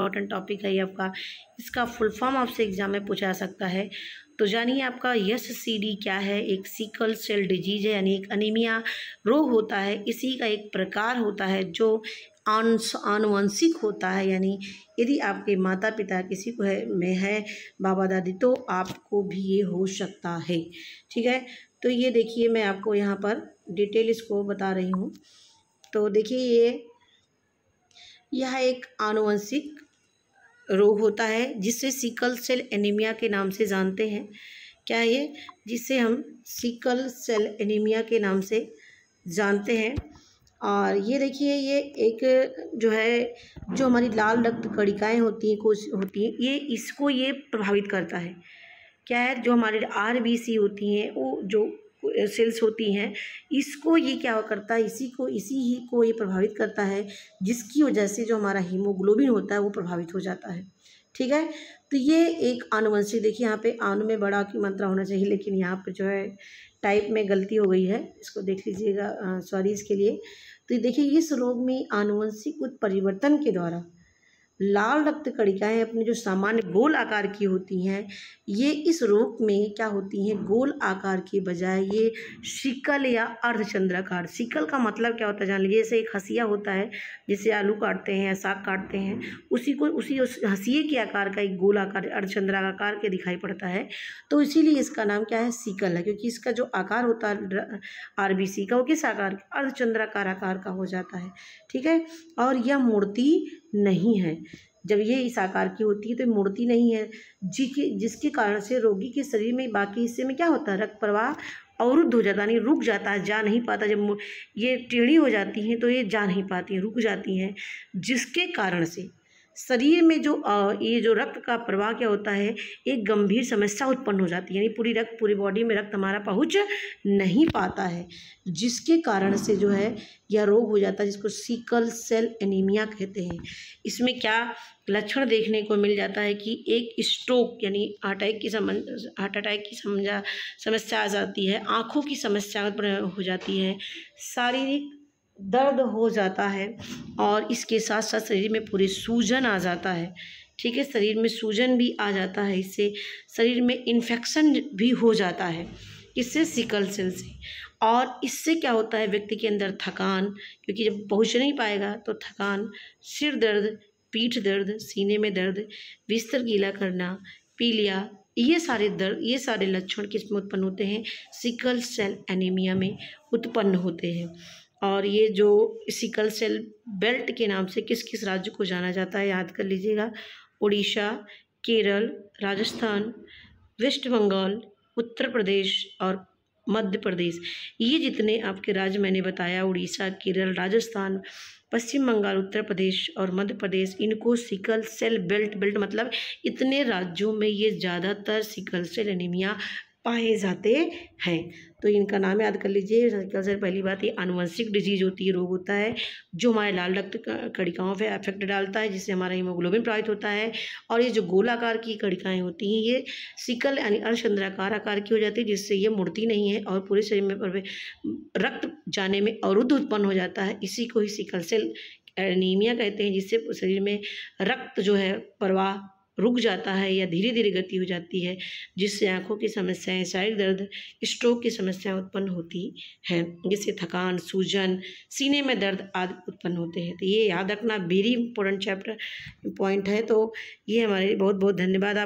important topic है ये आपका इसका फुल फॉर्म आपसे एग्जाम में पूछा सकता है तो जानिए आपका यस सी क्या है एक सीकल सेल डिजीज है यानी एक अनिमिया रोग होता है इसी का एक प्रकार होता है जो आनुवंशिक होता है यानी यदि आपके माता पिता किसी को है में है बाबा दादी तो आपको भी ये हो सकता है ठीक है तो ये देखिए मैं आपको यहाँ पर डिटेल इसको बता रही हूँ तो देखिए ये यह एक आनुवंशिक रोग होता है जिसे सिकल सेल एनीमिया के नाम से जानते हैं क्या ये जिसे हम सिकल सेल एनीमिया के नाम से जानते हैं और ये देखिए ये एक जो है जो हमारी लाल रक्त कणिकाएँ होती हैं कोश होती हैं ये इसको ये प्रभावित करता है क्या है जो हमारे आर बी सी होती हैं वो जो सेल्स होती हैं इसको ये क्या करता है इसी को इसी ही को ये प्रभावित करता है जिसकी वजह से जो हमारा हीमोग्लोबिन होता है वो प्रभावित हो जाता है ठीक है तो ये एक आनुवंशिक देखिए यहाँ पे आनु में बड़ा की मात्रा होना चाहिए लेकिन यहाँ पर जो है टाइप में गलती हो गई है इसको देख लीजिएगा सॉरी इसके लिए तो देखिए इस रोग में आनुवंशिक उत्परिवर्तन के द्वारा लाल रक्त कणिकाएँ अपने जो सामान्य गोल आकार की होती हैं ये इस रोग में क्या होती हैं गोल आकार के बजाय ये शिकल या अर्धचंद्राकार शिकल का मतलब क्या होता है जान लीजिए जैसे एक हसिया होता है जिसे आलू काटते हैं या साग काटते हैं उसी को उसी उस हसीिए के आकार का एक गोल आकार अर्धचंद्राकार के दिखाई पड़ता है तो इसीलिए इसका नाम क्या है सिकल है क्योंकि इसका जो आकार होता है आर का वो किस आकार अर्धचंद्राकार आकार का हो जाता है ठीक है और यह मूर्ति नहीं है जब ये इस आकार की होती है तो मुड़ती नहीं है जी के जिसके कारण से रोगी के शरीर में बाकी हिस्से में क्या होता है रक्त प्रवाह अवरुद्ध हो जाता है यानी रुक जाता है जा नहीं पाता जब ये टेढ़ी हो जाती हैं तो ये जा नहीं पाती हैं रुक जाती हैं जिसके कारण से शरीर में जो ये जो रक्त का प्रवाह क्या होता है एक गंभीर समस्या उत्पन्न हो जाती है यानी पूरी रक्त पूरी बॉडी में रक्त हमारा पहुँच नहीं पाता है जिसके कारण से जो है यह रोग हो जाता है जिसको सीकल सेल एनीमिया कहते हैं इसमें क्या लक्षण देखने को मिल जाता है कि एक स्ट्रोक यानी हार्ट अटैक की हार्ट अटैक की समझा समस्या आ जाती है आँखों की समस्या हो जाती है शारीरिक दर्द हो जाता है और इसके साथ साथ शरीर में पूरे सूजन आ जाता है ठीक है शरीर में सूजन भी आ जाता है इससे शरीर में इन्फेक्शन भी हो जाता है इससे सिकल सेल से और इससे क्या होता है व्यक्ति के अंदर थकान क्योंकि जब पहुँच नहीं पाएगा तो थकान सिर दर्द पीठ दर्द सीने में दर्द बिस्तर गीला करना पीलिया ये सारे दर्द ये सारे लक्षण किसमें उत्पन्न होते हैं सिकल सेल एनीमिया में उत्पन्न होते हैं और ये जो सिकल सेल बेल्ट के नाम से किस किस राज्य को जाना जाता है याद कर लीजिएगा उड़ीसा केरल राजस्थान वेस्ट बंगाल उत्तर प्रदेश और मध्य प्रदेश ये जितने आपके राज्य मैंने बताया उड़ीसा केरल राजस्थान पश्चिम बंगाल उत्तर प्रदेश और मध्य प्रदेश इनको सिकल सेल बेल्ट बेल्ट मतलब इतने राज्यों में ये ज़्यादातर सिकल सेल एनीमिया पाए जाते हैं तो इनका नाम याद कर लीजिए कैंसर पहली बात ये आनुवंशिक डिजीज होती है रोग होता है जो हमारे लाल रक्त कड़िकाओं पर अफेक्ट डालता है जिससे हमारा हीमोग्लोबिन प्रभावित होता है और ये जो गोलाकार की कड़िकाएँ होती हैं ये सिकल यानी अर्धचंद्राकार आकार की हो जाती है जिससे ये मुड़ती नहीं है और पूरे शरीर में रक्त जाने में अवरुद्ध उत्पन्न हो जाता है इसी को ही सिकल सेल एनीमिया कहते हैं जिससे शरीर में रक्त जो है प्रवाह रुक जाता है या धीरे धीरे गति हो जाती है जिससे आँखों की समस्याएं शारीरिक दर्द स्ट्रोक की समस्याएं उत्पन्न होती हैं जिससे थकान सूजन सीने में दर्द आदि उत्पन्न होते हैं तो ये याद रखना वेरी इंपॉर्टेंट चैप्टर पॉइंट है तो ये हमारे बहुत बहुत धन्यवाद आप